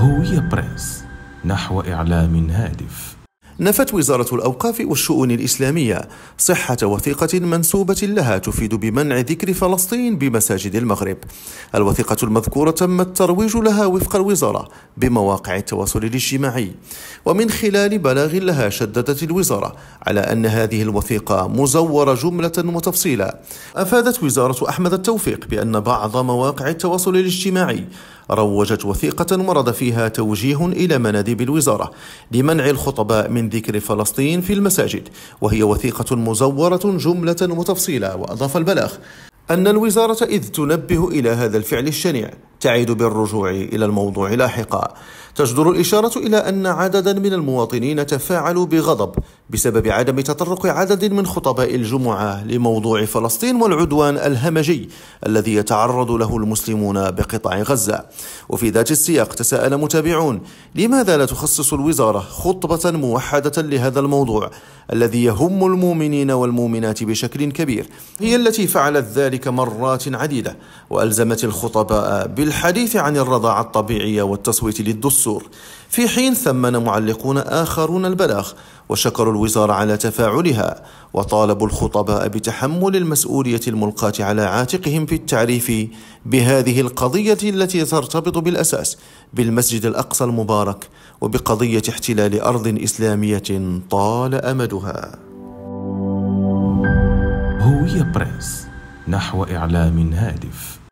هوية بريس نحو إعلام هادف نفت وزارة الأوقاف والشؤون الإسلامية صحة وثيقة منسوبة لها تفيد بمنع ذكر فلسطين بمساجد المغرب. الوثيقة المذكورة تم الترويج لها وفق الوزارة بمواقع التواصل الاجتماعي. ومن خلال بلاغ لها شددت الوزارة على أن هذه الوثيقة مزورة جملة وتفصيلا. أفادت وزارة أحمد التوفيق بأن بعض مواقع التواصل الاجتماعي روجت وثيقة ورد فيها توجيه إلى مناديب الوزارة لمنع الخطباء من ذكر فلسطين في المساجد وهي وثيقة مزورة جملة وتفصيلا وأضاف البلاغ أن الوزارة إذ تنبه إلى هذا الفعل الشنيع تعد بالرجوع الى الموضوع لاحقا تجدر الاشاره الى ان عددا من المواطنين تفاعلوا بغضب بسبب عدم تطرق عدد من خطباء الجمعه لموضوع فلسطين والعدوان الهمجي الذي يتعرض له المسلمون بقطاع غزه وفي ذات السياق تساءل متابعون لماذا لا تخصص الوزاره خطبه موحده لهذا الموضوع الذي يهم المؤمنين والمؤمنات بشكل كبير هي التي فعلت ذلك مرات عديده والزمت الخطباء بال للحديث عن الرضاعة الطبيعية والتصويت للدستور في حين ثمن معلقون آخرون البلاغ وشكروا الوزارة على تفاعلها وطالبوا الخطباء بتحمل المسؤولية الملقاة على عاتقهم في التعريف بهذه القضية التي ترتبط بالأساس بالمسجد الأقصى المبارك وبقضية احتلال أرض إسلامية طال أمدها هوية بريس نحو إعلام هادف